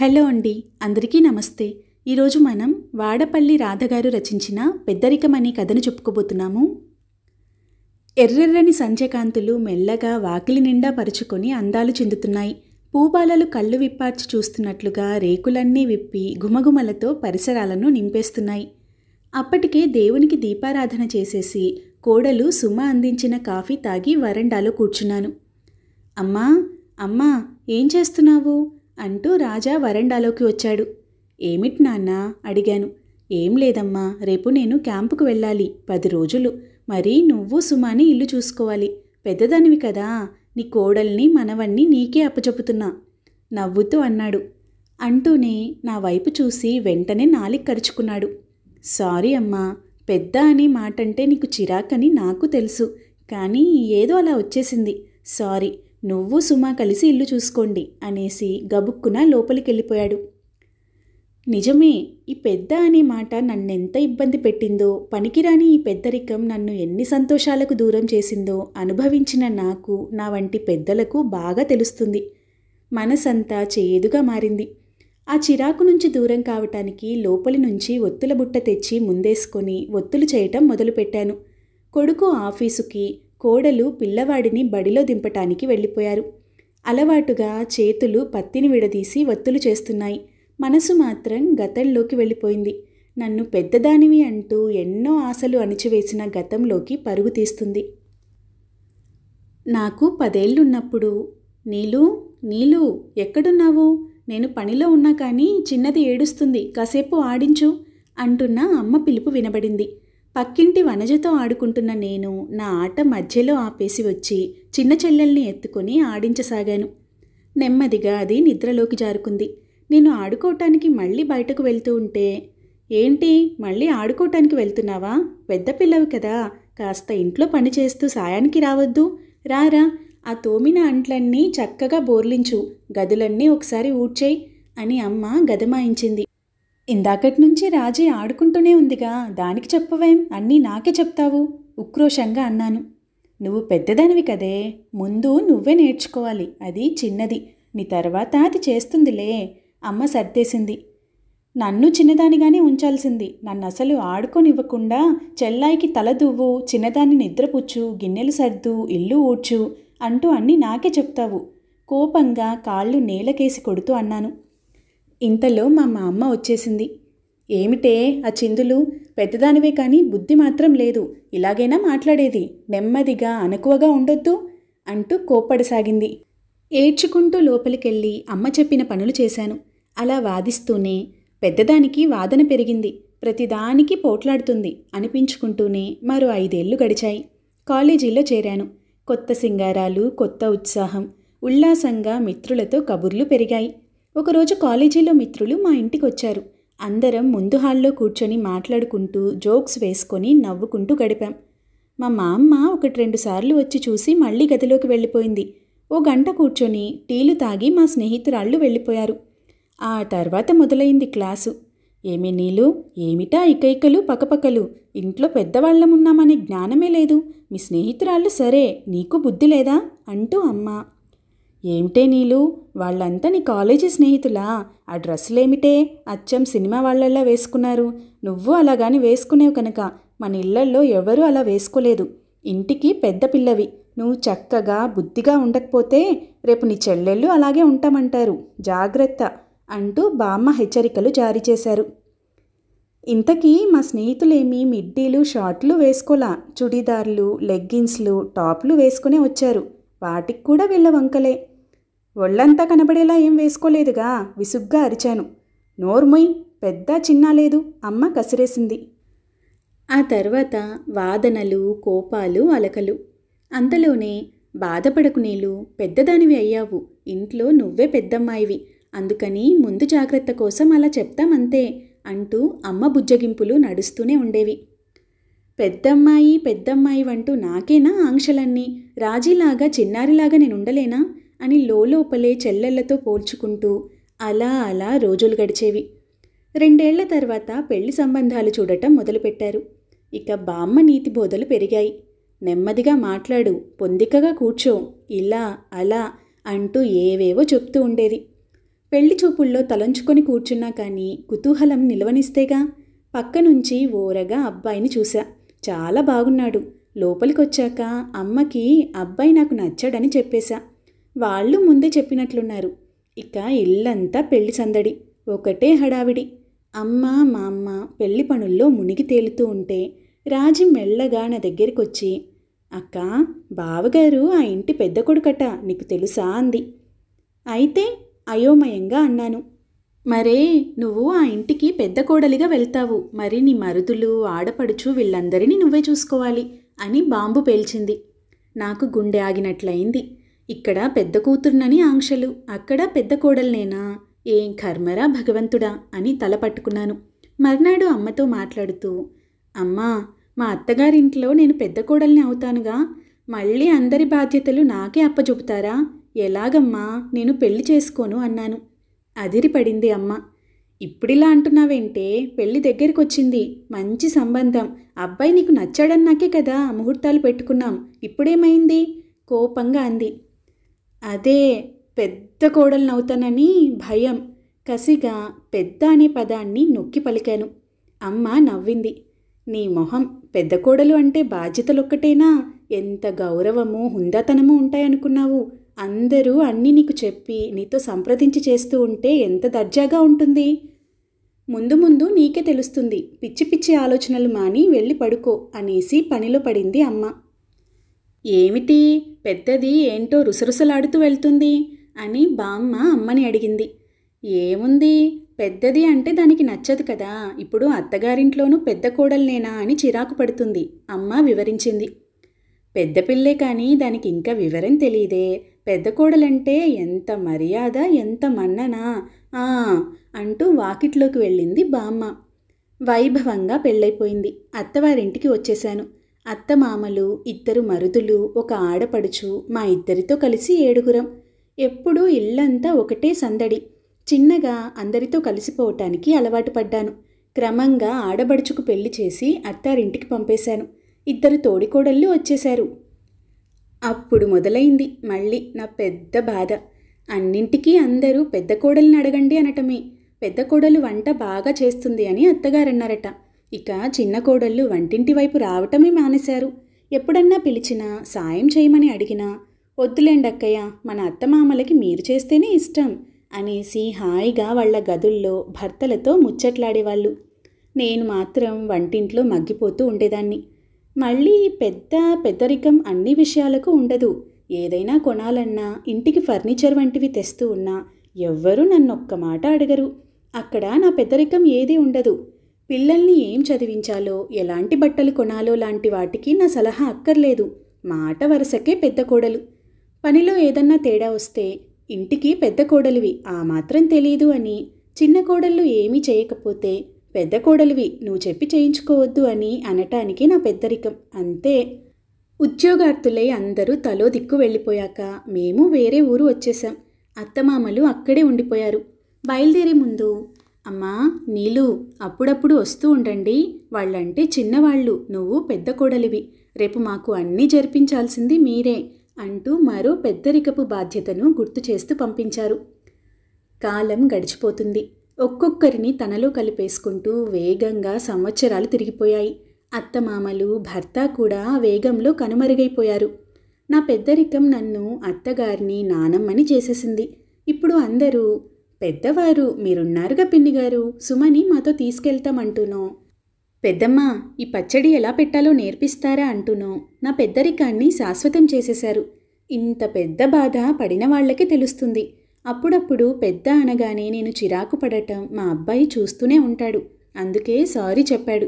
hello అండి అందరికీ నమస్తే ఈరోజు మనం వాడపల్లి రాధగారు రచించిన పెద్దరికం అనే కథను చెప్పుకోబోతున్నాము ఎర్రెర్రని సంజయకాంతులు మెల్లగా వాకిలి నిండా పరుచుకొని అందాలు చెందుతున్నాయి పూబాలలు కళ్ళు విప్పార్చి చూస్తున్నట్లుగా రేకులన్నీ విప్పి గుమగుమలతో పరిసరాలను నింపేస్తున్నాయి అప్పటికే దేవునికి దీపారాధన చేసేసి కోడలు సుమ అందించిన కాఫీ తాగి వరండాలో కూర్చున్నాను అమ్మా అమ్మా ఏం చేస్తున్నావు అంటూ రాజా వరండాలోకి వచ్చాడు ఏమిటి నాన్న అడిగాను ఏం లేదమ్మా రేపు నేను క్యాంపుకు వెళ్ళాలి పది రోజులు మరి నువ్వు సుమాని ఇల్లు చూసుకోవాలి పెద్దదానివి కదా నీ కోడల్ని మనవన్ని నీకే అప్పచెపుతున్నా నవ్వుతూ అన్నాడు అంటూనే నా వైపు చూసి వెంటనే నాలి కరుచుకున్నాడు సారీ అమ్మా పెద్ద అనే మాట అంటే నీకు చిరాకని నాకు తెలుసు కానీ ఏదో అలా వచ్చేసింది సారీ నువ్వు సుమా కలిసి ఇల్లు చూసుకోండి అనేసి గబుక్కున లోపలికెళ్ళిపోయాడు నిజమే ఈ పెద్ద అనే మాట నన్నెంత ఇబ్బంది పెట్టిందో పనికిరాని ఈ పెద్దరికం నన్ను ఎన్ని సంతోషాలకు దూరం చేసిందో అనుభవించిన నాకు నా వంటి పెద్దలకు బాగా తెలుస్తుంది మనసంతా చేదుగా మారింది ఆ చిరాకు నుంచి దూరం కావటానికి లోపలి నుంచి ఒత్తుల బుట్ట తెచ్చి ముందేసుకొని ఒత్తులు చేయటం మొదలుపెట్టాను కొడుకు ఆఫీసుకి కోడలు పిల్లవాడిని బడిలో దింపటానికి వెళ్ళిపోయారు అలవాటుగా చేతులు పత్తిని విడదీసి వత్తులు చేస్తున్నాయి మనసు మాత్రం గతంలోకి వెళ్ళిపోయింది నన్ను పెద్దదానివి అంటూ ఎన్నో ఆశలు అణిచివేసిన గతంలోకి పరుగు తీస్తుంది నాకు పదేళ్ళున్నప్పుడు నీలు నీలు ఎక్కడున్నావు నేను పనిలో ఉన్నా కానీ చిన్నది ఏడుస్తుంది కాసేపు ఆడించు అంటున్న అమ్మ పిలుపు వినబడింది పక్కింటి వనజతో ఆడుకుంటున్న నేను నా ఆట మధ్యలో ఆపేసి వచ్చి చిన్న చెల్లెల్ని ఎత్తుకొని ఆడించసాగాను నెమ్మదిగా అది నిద్రలోకి జారుకుంది నేను ఆడుకోవటానికి మళ్ళీ బయటకు వెళ్తూ ఉంటే ఏంటి మళ్ళీ ఆడుకోవటానికి వెళ్తున్నావా పెద్ద పిల్లవు కదా కాస్త ఇంట్లో పని చేస్తూ సాయానికి రావద్దు రారా ఆ తోమిన అంట్లన్నీ చక్కగా బోర్లించు గదులన్నీ ఒకసారి ఊడ్చేయి అని అమ్మ గదమాయించింది ఇందాకటి నుంచి రాజీ ఆడుకుంటూనే ఉందిగా దానికి చెప్పవేం అన్నీ నాకే చెప్తావు ఉక్రోషంగా అన్నాను నువ్వు పెద్దదానివి కదే ముందు నువ్వే నేర్చుకోవాలి అది చిన్నది నీ తర్వాత అది చేస్తుందిలే అమ్మ సర్దేసింది నన్ను చిన్నదానిగానే ఉంచాల్సింది నన్ను అసలు ఆడుకోనివ్వకుండా చెల్లాయికి తల దువ్వు చిన్నదాన్ని నిద్రపుచ్చు గిన్నెలు సర్దు ఇల్లు ఊడ్చు అంటూ అన్నీ నాకే చెప్తావు కోపంగా కాళ్ళు నేలకేసి కొడుతూ అన్నాను ఇంతలో మా మా అమ్మ వచ్చేసింది ఏమిటే ఆ చిందులు పెద్దదానివే కానీ బుద్ధి మాత్రం లేదు ఇలాగైనా మాట్లాడేది నెమ్మదిగా అనకువగా ఉండొద్దు అంటూ కోప్పడసాగింది ఏడ్చుకుంటూ లోపలికెళ్ళి అమ్మ చెప్పిన పనులు చేశాను అలా వాదిస్తూనే పెద్దదానికి వాదన పెరిగింది ప్రతిదానికి పోట్లాడుతుంది అనిపించుకుంటూనే మరో ఐదేళ్లు గడిచాయి కాలేజీలో చేరాను కొత్త సింగారాలు కొత్త ఉత్సాహం ఉల్లాసంగా మిత్రులతో కబుర్లు పెరిగాయి ఒకరోజు కాలేజీలో మిత్రులు మా ఇంటికి వచ్చారు అందరం ముందు హాల్లో కూర్చొని మాట్లాడుకుంటూ జోక్స్ వేసుకొని నవ్వుకుంటూ గడిపాం మా మా అమ్మ ఒకటి రెండు సార్లు వచ్చి చూసి మళ్ళీ గదిలోకి వెళ్ళిపోయింది ఓ గంట కూర్చొని టీలు తాగి మా స్నేహితురాళ్ళు వెళ్ళిపోయారు ఆ తర్వాత మొదలైంది క్లాసు ఏమి నీళ్ళు ఏమిటా ఇకైకలు పకపకలు ఇంట్లో పెద్దవాళ్ళమున్నామనే జ్ఞానమే లేదు మీ స్నేహితురాళ్ళు సరే నీకు బుద్ధి లేదా అంటూ అమ్మ ఏమిటే నీలు వాళ్ళంతా నీ కాలేజీ స్నేహితులా ఆ డ్రెస్సులేమిటే అచ్చం సినిమా వాళ్ళల్లా వేసుకున్నారు నువ్వు అలాగాని వేసుకునేవు కనుక మన ఇళ్లల్లో ఎవరూ అలా వేసుకోలేదు ఇంటికి పెద్ద పిల్లవి నువ్వు చక్కగా బుద్ధిగా ఉండకపోతే రేపు నీ చెల్లెళ్ళు అలాగే ఉంటామంటారు జాగ్రత్త అంటూ బామ్మ హెచ్చరికలు జారీ చేశారు ఇంతకీ మా స్నేహితులేమి మిడ్డీలు షార్ట్లు వేసుకోలా చుడీదార్లు లెగ్గిన్స్లు టాప్లు వేసుకునే వచ్చారు వాటికి కూడా వీళ్ళ వంకలే ఒళ్ళంతా కనబడేలా ఏం వేసుకోలేదుగా విసుగ్గా అరిచాను నోర్మొయ్ పెద్ద చిన్న లేదు అమ్మ కసిరేసింది ఆ తర్వాత వాదనలు కోపాలు అలకలు అంతలోనే బాధపడకు నీళ్ళు పెద్దదానివి అయ్యావు ఇంట్లో నువ్వే పెద్దమ్మాయివి అందుకని ముందు జాగ్రత్త కోసం అలా చెప్తామంతే అంటూ అమ్మ బుజ్జగింపులు నడుస్తూనే ఉండేవి పెద్దమ్మాయి పెద్దమ్మాయి అంటూ నాకేనా ఆంక్షలన్నీ రాజీలాగా చిన్నారిలాగా నేను ఉండలేనా అని లోపలే చెల్లెళ్లతో పోల్చుకుంటూ అలా అలా రోజులు గడిచేవి రెండేళ్ల తర్వాత పెళ్లి సంబంధాలు చూడటం మొదలుపెట్టారు ఇక బామ్మ నీతి బోధలు పెరిగాయి నెమ్మదిగా మాట్లాడు పొందికగా కూర్చో ఇలా అలా అంటూ ఏవేవో చెప్తూ ఉండేది పెళ్లి చూపుల్లో తలంచుకొని కూర్చున్నా కానీ కుతూహలం నిలవనిస్తేగా పక్కనుంచి ఓరగా అబ్బాయిని చూశా చాలా బాగున్నాడు లోపలికొచ్చాక అమ్మకి అబ్బాయి నాకు నచ్చాడని చెప్పేశా వాళ్ళు ముందే చెప్పినట్లున్నారు ఇక ఇల్లంతా పెళ్లి సందడి ఒకటే హడావిడి అమ్మ మా అమ్మ పెళ్లి పనుల్లో మునిగి తేలుతూ ఉంటే రాజు మెల్లగా నా దగ్గరికొచ్చి అక్క బావగారు ఆ ఇంటి పెద్ద కొడుకట నీకు తెలుసా అంది అయితే అయోమయంగా అన్నాను మరే నువ్వు ఆ ఇంటికి పెద్ద కోడలిగా వెళ్తావు మరి నీ మరుదులు ఆడపడుచు వీళ్ళందరినీ నువ్వే చూసుకోవాలి అని బాంబు పేల్చింది నాకు గుండె ఆగినట్లయింది ఇక్కడ పెద్ద కూతుర్నని ఆంక్షలు అక్కడ పెద్ద కోడల్నేనా ఏం కర్మరా భగవంతుడా అని తల పట్టుకున్నాను మర్నాడు అమ్మతో మాట్లాడుతూ అమ్మా మా అత్తగారింట్లో నేను పెద్ద కోడల్ని అవుతానుగా మళ్ళీ అందరి బాధ్యతలు నాకే అప్పచెబుతారా ఎలాగమ్మా నేను పెళ్లి చేసుకోను అన్నాను అదిరిపడింది అమ్మ ఇప్పుడిలా అంటున్నావేంటే పెళ్లి దగ్గరికి వచ్చింది మంచి సంబంధం అబ్బాయి నీకు నచ్చాడన్నాకే కదా ముహూర్తాలు పెట్టుకున్నాం ఇప్పుడేమైంది కోపంగా అంది అదే పెద్ద కోడలు అవుతానని భయం కసిగా పెద్ద అనే పదాన్ని నొక్కి పలికాను అమ్మ నవ్వింది నీ మొహం పెద్ద కోడలు అంటే బాధ్యతలొక్కటేనా ఎంత గౌరవము హుందాతనము ఉంటాయనుకున్నావు అందరూ అన్నీ నీకు చెప్పి నీతో సంప్రదించి చేస్తూ ఉంటే ఎంత దర్జాగా ఉంటుంది ముందు ముందు నీకే తెలుస్తుంది పిచ్చి పిచ్చి ఆలోచనలు మాని వెళ్ళి పడుకో అనేసి పనిలో పడింది అమ్మ ఏమిటి పెద్దది ఏంటో రుసరుసలాడుతూ వెళ్తుంది అని బామ్మ అమ్మని అడిగింది ఏముంది పెద్దది అంటే దానికి నచ్చదు కదా ఇప్పుడు అత్తగారింట్లోనూ పెద్ద కోడల్నేనా అని చిరాకు పడుతుంది అమ్మ వివరించింది పెద్ద పిల్లే కానీ దానికి ఇంకా వివరం తెలియదే పెద్ద కోడలంటే ఎంత మర్యాద ఎంత మన్ననా అంటూ వాకిట్లోకి వెళ్ళింది బామ్మ వైభవంగా పెళ్ళైపోయింది అత్తవారింటికి వచ్చేశాను అత్త మామలు ఇద్దరు మరుదులు ఒక ఆడపడుచు మా ఇద్దరితో కలిసి ఏడుగురం ఎప్పుడూ ఇల్లంతా ఒకటే సందడి చిన్నగా అందరితో కలిసిపోవటానికి అలవాటు పడ్డాను క్రమంగా ఆడబడుచుకు పెళ్లి చేసి అత్తారింటికి పంపేశాను ఇద్దరు తోడికోడళ్ళు వచ్చేశారు అప్పుడు మొదలైంది మళ్ళీ నా పెద్ద బాధ అన్నింటికీ అందరూ పెద్ద కోడల్ని అడగండి అనటమే పెద్ద కోడలు వంట బాగా చేస్తుంది అని అత్తగారన్నారట ఇక చిన్న కోడళ్ళు వంటింటి వైపు రావటమే మానేశారు ఎప్పుడన్నా పిలిచినా సాయం చేయమని అడిగినా వద్దులేండి అక్కయ్య మన అత్తమామలకి మీరు చేస్తేనే ఇష్టం అనేసి హాయిగా వాళ్ళ గదుల్లో భర్తలతో ముచ్చట్లాడేవాళ్ళు నేను మాత్రం వంటింట్లో మగ్గిపోతూ ఉండేదాన్ని మళ్ళీ పెద్ద పెద్దరికం అన్ని విషయాలకు ఉండదు ఏదైనా కొనాలన్నా ఇంటికి ఫర్నిచర్ వంటివి తెస్తూ ఉన్నా ఎవ్వరూ నన్ను ఒక్క మాట అడగరు అక్కడ నా పెద్దరికం ఏది ఉండదు పిల్లల్ని ఏం చదివించాలో ఎలాంటి బట్టలు కొనాలో లాంటి వాటికి నా సలహా అక్కర్లేదు మాట వరుసకే పెద్ద కోడలు పనిలో ఏదన్నా తేడా వస్తే ఇంటికి పెద్ద కోడలివి ఆ మాత్రం తెలీదు అని చిన్న కోడళ్ళు ఏమీ చేయకపోతే పెద్ద కోడలివి నువ్వు చెప్పి చేయించుకోవద్దు అని అనటానికి నా పెద్దరికం అంతే ఉద్యోగార్థులై అందరూ తలో దిక్కు వెళ్ళిపోయాక మేము వేరే ఊరు వచ్చేసాం అత్తమామలు అక్కడే ఉండిపోయారు బయలుదేరే ముందు అమ్మా నీలు అప్పుడప్పుడు వస్తూ ఉండండి వాళ్ళంటే చిన్నవాళ్ళు నువ్వు పెద్ద కోడలివి రేపు మాకు అన్నీ జరిపించాల్సింది మీరే అంటూ మరో పెద్దరికపు బాధ్యతను గుర్తు చేస్తూ పంపించారు కాలం గడిచిపోతుంది ఒక్కొక్కరిని తనలో కలిపేసుకుంటూ వేగంగా సంవత్సరాలు తిరిగిపోయాయి అత్తమామలు భర్త కూడా వేగంలో కనుమరుగైపోయారు నా పెద్దరికం నన్ను అత్తగారిని నానమ్మని చేసేసింది ఇప్పుడు అందరూ పెద్దవారు మీరున్నారుగా పిన్నిగారు సుమని మాతో తీసుకెళ్తామంటునో పెద్దమ్మ ఈ పచ్చడి ఎలా పెట్టాలో నేర్పిస్తారా అంటునో నా పెద్దరికాన్ని శాశ్వతం చేసేశారు ఇంత పెద్ద బాధ పడిన వాళ్ళకే తెలుస్తుంది అప్పుడప్పుడు పెద్ద అనగానే నేను చిరాకు పడటం మా అబ్బాయి చూస్తూనే ఉంటాడు అందుకే సారీ చెప్పాడు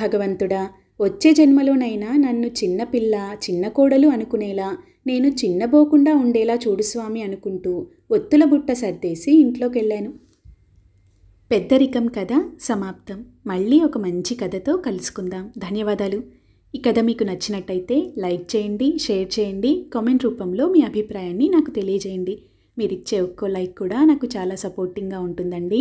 భగవంతుడా వచ్చే జన్మలోనైనా నన్ను చిన్నపిల్ల చిన్న కోడలు అనుకునేలా నేను చిన్నబోకుండా ఉండేలా చూడు స్వామి అనుకుంటూ ఒత్తుల బుట్ట సర్దేసి ఇంట్లోకెళ్ళాను పెద్దరికం కథ సమాప్తం మళ్ళీ ఒక మంచి కథతో కలుసుకుందాం ధన్యవాదాలు ఈ కథ మీకు నచ్చినట్టయితే లైక్ చేయండి షేర్ చేయండి కామెంట్ రూపంలో మీ అభిప్రాయాన్ని నాకు తెలియజేయండి మీరు ఇచ్చే ఒక్కో లైక్ కూడా నాకు చాలా సపోర్టింగ్గా ఉంటుందండి